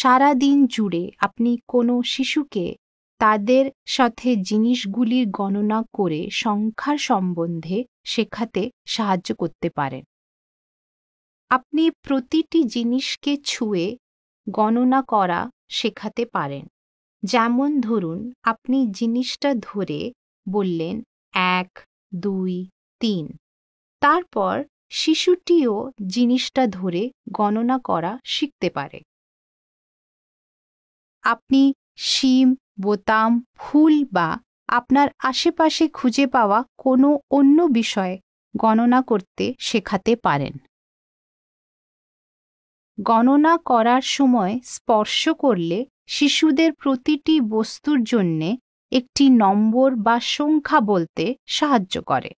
সারা দিন জুড়ে আপনি কোনো শিশুকে তাদের সাথে জিনিসগুলির গণনা করে সংখ্যার সম্বন্ধে শেখাতে সাহায্য করতে পারেন আপনি প্রতিটি জিনিসকে ছুঁয়ে গণনা করা শেখাতে পারেন যেমন ধরুন আপনি জিনিসটা ধরে বললেন এক দুই তিন তারপর শিশুটিও জিনিসটা ধরে গণনা করা শিখতে পারে আপনি শিম বোতাম ফুল বা আপনার আশেপাশে খুঁজে পাওয়া কোনো অন্য বিষয়ে গণনা করতে শেখাতে পারেন গণনা করার সময় স্পর্শ করলে শিশুদের প্রতিটি বস্তুর জন্যে একটি নম্বর বা সংখ্যা বলতে সাহায্য করে